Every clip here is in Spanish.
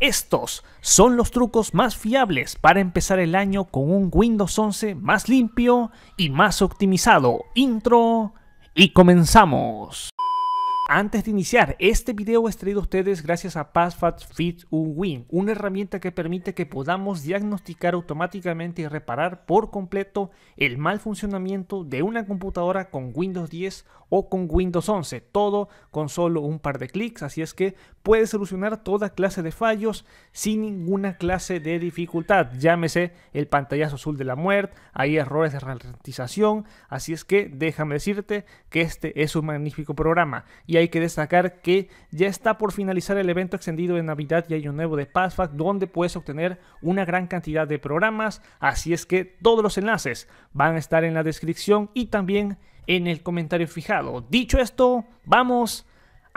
Estos son los trucos más fiables para empezar el año con un Windows 11 más limpio y más optimizado. Intro y comenzamos. Antes de iniciar, este video es traído a ustedes gracias a PassFat Fit Win, una herramienta que permite que podamos diagnosticar automáticamente y reparar por completo el mal funcionamiento de una computadora con Windows 10 o con Windows 11, todo con solo un par de clics, así es que puede solucionar toda clase de fallos sin ninguna clase de dificultad, llámese el pantallazo azul de la muerte, hay errores de ralentización, así es que déjame decirte que este es un magnífico programa. Y y hay que destacar que ya está por finalizar el evento extendido de Navidad y un Nuevo de Passfact, donde puedes obtener una gran cantidad de programas. Así es que todos los enlaces van a estar en la descripción y también en el comentario fijado. Dicho esto, vamos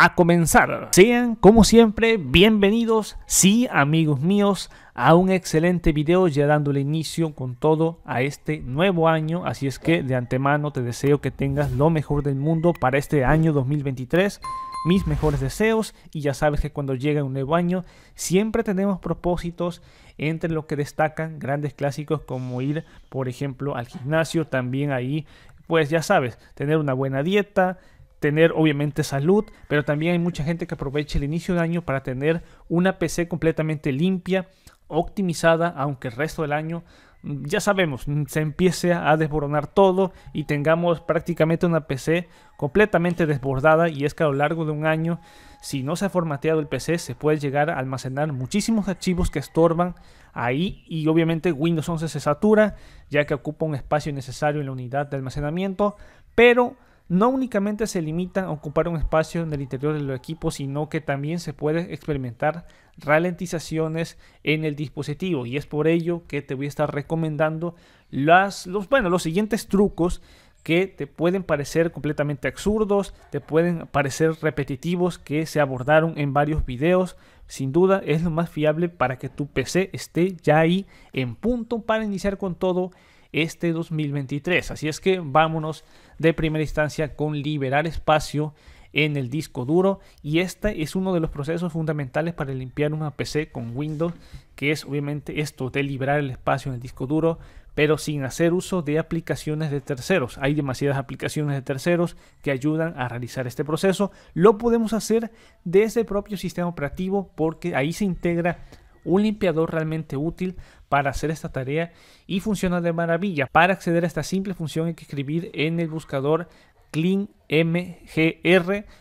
a comenzar. Sean, como siempre, bienvenidos, sí, amigos míos, a un excelente video ya dándole inicio con todo a este nuevo año. Así es que de antemano te deseo que tengas lo mejor del mundo para este año 2023. Mis mejores deseos y ya sabes que cuando llega un nuevo año siempre tenemos propósitos entre los que destacan grandes clásicos como ir, por ejemplo, al gimnasio, también ahí, pues ya sabes, tener una buena dieta, tener obviamente salud, pero también hay mucha gente que aprovecha el inicio de año para tener una PC completamente limpia, optimizada, aunque el resto del año mm, ya sabemos, mm, se empiece a desboronar todo y tengamos prácticamente una PC completamente desbordada y es que a lo largo de un año, si no se ha formateado el PC, se puede llegar a almacenar muchísimos archivos que estorban ahí y obviamente Windows 11 se satura ya que ocupa un espacio necesario en la unidad de almacenamiento, pero no únicamente se limitan a ocupar un espacio en el interior del equipo, sino que también se puede experimentar ralentizaciones en el dispositivo. Y es por ello que te voy a estar recomendando las, los, bueno, los siguientes trucos que te pueden parecer completamente absurdos, te pueden parecer repetitivos, que se abordaron en varios videos. Sin duda es lo más fiable para que tu PC esté ya ahí en punto para iniciar con todo este 2023. Así es que vámonos de primera instancia con liberar espacio en el disco duro y este es uno de los procesos fundamentales para limpiar una PC con Windows que es obviamente esto de liberar el espacio en el disco duro pero sin hacer uso de aplicaciones de terceros. Hay demasiadas aplicaciones de terceros que ayudan a realizar este proceso. Lo podemos hacer desde el propio sistema operativo porque ahí se integra un limpiador realmente útil para hacer esta tarea y funciona de maravilla. Para acceder a esta simple función hay que escribir en el buscador cleanmgr,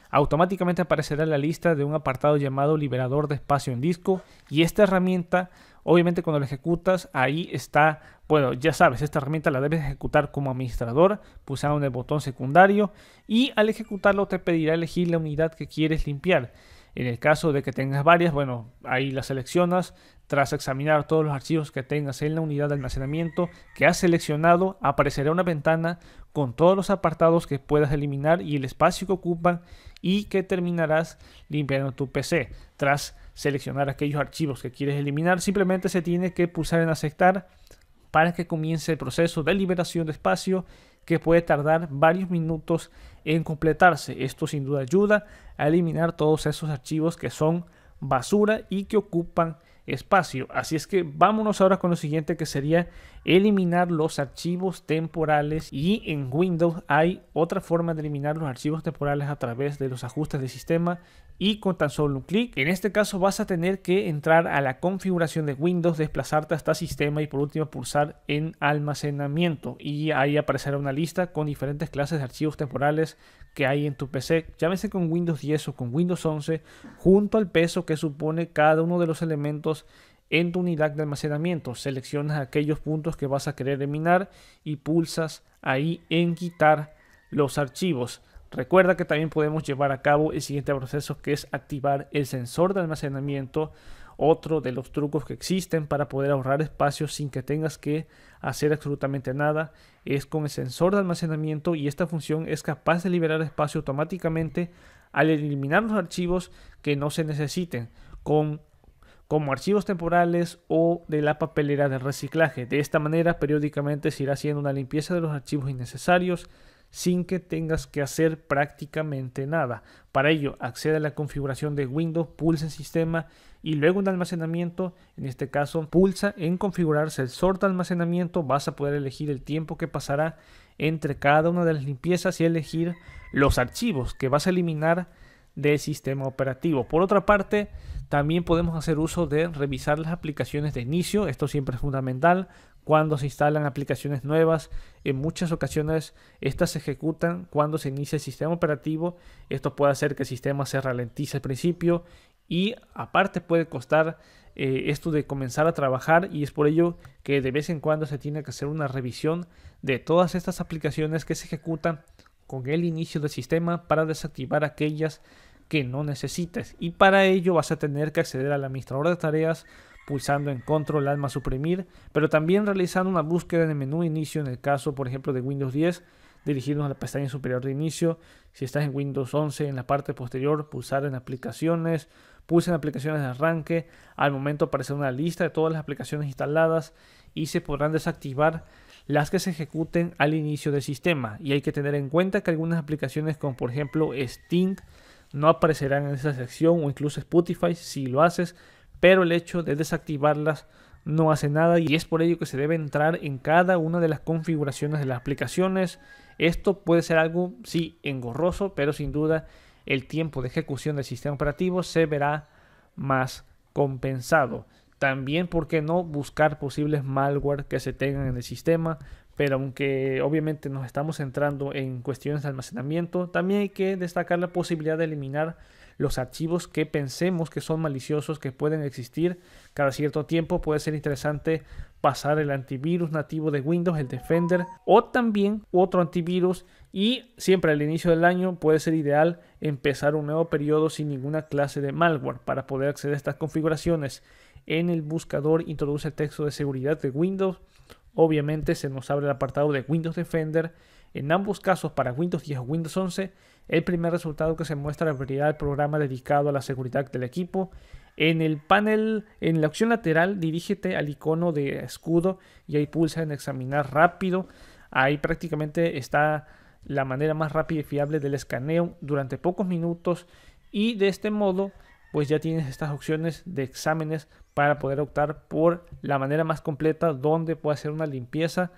automáticamente aparecerá la lista de un apartado llamado liberador de espacio en disco y esta herramienta obviamente cuando la ejecutas ahí está bueno ya sabes esta herramienta la debes ejecutar como administrador pulsando el botón secundario y al ejecutarlo te pedirá elegir la unidad que quieres limpiar en el caso de que tengas varias, bueno, ahí las seleccionas. Tras examinar todos los archivos que tengas en la unidad de almacenamiento que has seleccionado, aparecerá una ventana con todos los apartados que puedas eliminar y el espacio que ocupan y que terminarás limpiando tu PC. Tras seleccionar aquellos archivos que quieres eliminar, simplemente se tiene que pulsar en aceptar para que comience el proceso de liberación de espacio que puede tardar varios minutos en completarse. Esto sin duda ayuda a eliminar todos esos archivos que son basura y que ocupan espacio. Así es que vámonos ahora con lo siguiente que sería eliminar los archivos temporales y en Windows hay otra forma de eliminar los archivos temporales a través de los ajustes de sistema y con tan solo un clic. En este caso vas a tener que entrar a la configuración de Windows, desplazarte hasta este sistema y por último pulsar en almacenamiento y ahí aparecerá una lista con diferentes clases de archivos temporales que hay en tu PC, llámese con Windows 10 o con Windows 11, junto al peso que supone cada uno de los elementos en tu unidad de almacenamiento. Seleccionas aquellos puntos que vas a querer eliminar y pulsas ahí en quitar los archivos. Recuerda que también podemos llevar a cabo el siguiente proceso que es activar el sensor de almacenamiento, otro de los trucos que existen para poder ahorrar espacio sin que tengas que hacer absolutamente nada es con el sensor de almacenamiento y esta función es capaz de liberar espacio automáticamente al eliminar los archivos que no se necesiten. Con como archivos temporales o de la papelera de reciclaje. De esta manera, periódicamente se irá haciendo una limpieza de los archivos innecesarios sin que tengas que hacer prácticamente nada. Para ello, accede a la configuración de Windows, pulsa en Sistema y luego en Almacenamiento. En este caso, pulsa en Configurar sensor de almacenamiento. Vas a poder elegir el tiempo que pasará entre cada una de las limpiezas y elegir los archivos que vas a eliminar del sistema operativo. Por otra parte, también podemos hacer uso de revisar las aplicaciones de inicio. Esto siempre es fundamental. Cuando se instalan aplicaciones nuevas, en muchas ocasiones estas se ejecutan cuando se inicia el sistema operativo. Esto puede hacer que el sistema se ralentice al principio y aparte puede costar eh, esto de comenzar a trabajar y es por ello que de vez en cuando se tiene que hacer una revisión de todas estas aplicaciones que se ejecutan con el inicio del sistema para desactivar aquellas que no necesites y para ello vas a tener que acceder al administrador de tareas pulsando en control alma suprimir, pero también realizando una búsqueda en el menú inicio en el caso por ejemplo de Windows 10 dirigirnos a la pestaña superior de inicio. Si estás en Windows 11, en la parte posterior, pulsar en aplicaciones, pulsar en aplicaciones de arranque. Al momento aparece una lista de todas las aplicaciones instaladas y se podrán desactivar las que se ejecuten al inicio del sistema. Y hay que tener en cuenta que algunas aplicaciones como por ejemplo Sting no aparecerán en esa sección o incluso Spotify si lo haces, pero el hecho de desactivarlas no hace nada y es por ello que se debe entrar en cada una de las configuraciones de las aplicaciones. Esto puede ser algo, sí, engorroso, pero sin duda el tiempo de ejecución del sistema operativo se verá más compensado. También, ¿por qué no buscar posibles malware que se tengan en el sistema pero aunque obviamente nos estamos centrando en cuestiones de almacenamiento, también hay que destacar la posibilidad de eliminar los archivos que pensemos que son maliciosos, que pueden existir. Cada cierto tiempo puede ser interesante pasar el antivirus nativo de Windows, el Defender, o también otro antivirus. Y siempre al inicio del año puede ser ideal empezar un nuevo periodo sin ninguna clase de malware para poder acceder a estas configuraciones. En el buscador introduce el texto de seguridad de Windows Obviamente se nos abre el apartado de Windows Defender. En ambos casos, para Windows 10 o Windows 11, el primer resultado que se muestra abrirá el programa dedicado a la seguridad del equipo. En el panel, en la opción lateral, dirígete al icono de escudo y ahí pulsa en examinar rápido. Ahí prácticamente está la manera más rápida y fiable del escaneo durante pocos minutos y de este modo pues ya tienes estas opciones de exámenes para poder optar por la manera más completa donde puede hacer una limpieza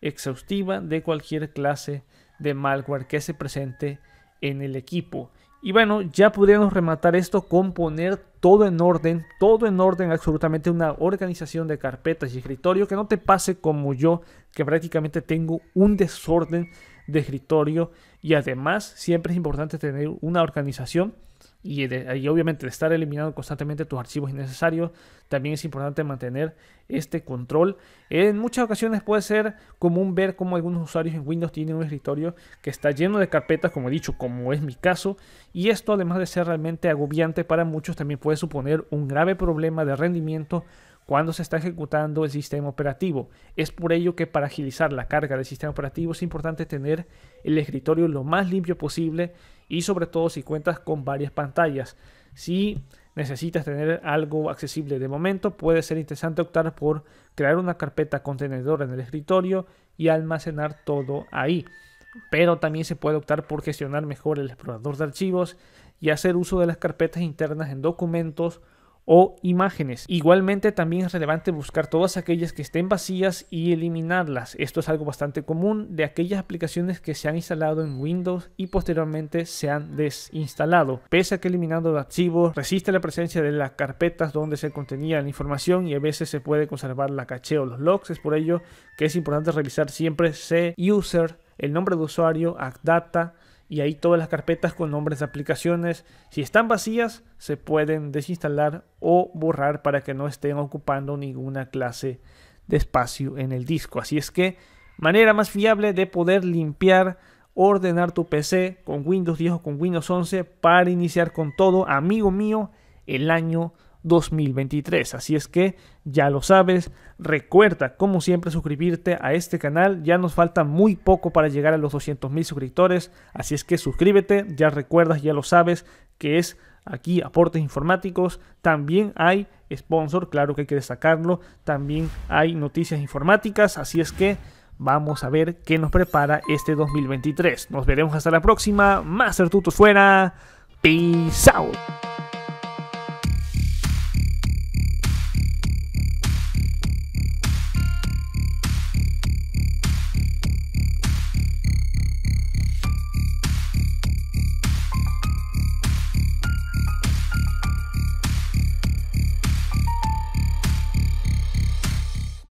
exhaustiva de cualquier clase de malware que se presente en el equipo. Y bueno, ya podríamos rematar esto con poner todo en orden, todo en orden, absolutamente una organización de carpetas y escritorio, que no te pase como yo, que prácticamente tengo un desorden de escritorio y además siempre es importante tener una organización y, obviamente de estar eliminando constantemente tus archivos innecesarios, también es importante mantener este control. En muchas ocasiones puede ser común ver cómo algunos usuarios en Windows tienen un escritorio que está lleno de carpetas, como he dicho, como es mi caso, y esto además de ser realmente agobiante para muchos, también puede suponer un grave problema de rendimiento cuando se está ejecutando el sistema operativo. Es por ello que para agilizar la carga del sistema operativo es importante tener el escritorio lo más limpio posible y sobre todo si cuentas con varias pantallas. Si necesitas tener algo accesible de momento, puede ser interesante optar por crear una carpeta contenedor en el escritorio y almacenar todo ahí. Pero también se puede optar por gestionar mejor el explorador de archivos y hacer uso de las carpetas internas en documentos o imágenes. Igualmente también es relevante buscar todas aquellas que estén vacías y eliminarlas. Esto es algo bastante común de aquellas aplicaciones que se han instalado en Windows y posteriormente se han desinstalado. Pese a que eliminando los archivos resiste la presencia de las carpetas donde se contenía la información y a veces se puede conservar la caché o los logs. Es por ello que es importante revisar siempre C user, el nombre de usuario, ACDATA, y ahí todas las carpetas con nombres de aplicaciones, si están vacías, se pueden desinstalar o borrar para que no estén ocupando ninguna clase de espacio en el disco. Así es que manera más fiable de poder limpiar, ordenar tu PC con Windows 10 o con Windows 11 para iniciar con todo, amigo mío, el año 2023. Así es que ya lo sabes, recuerda como siempre suscribirte a este canal, ya nos falta muy poco para llegar a los 200 mil suscriptores, así es que suscríbete, ya recuerdas, ya lo sabes que es aquí aportes informáticos, también hay sponsor, claro que hay que destacarlo, también hay noticias informáticas, así es que vamos a ver qué nos prepara este 2023. Nos veremos hasta la próxima, más tutos fuera, peace out.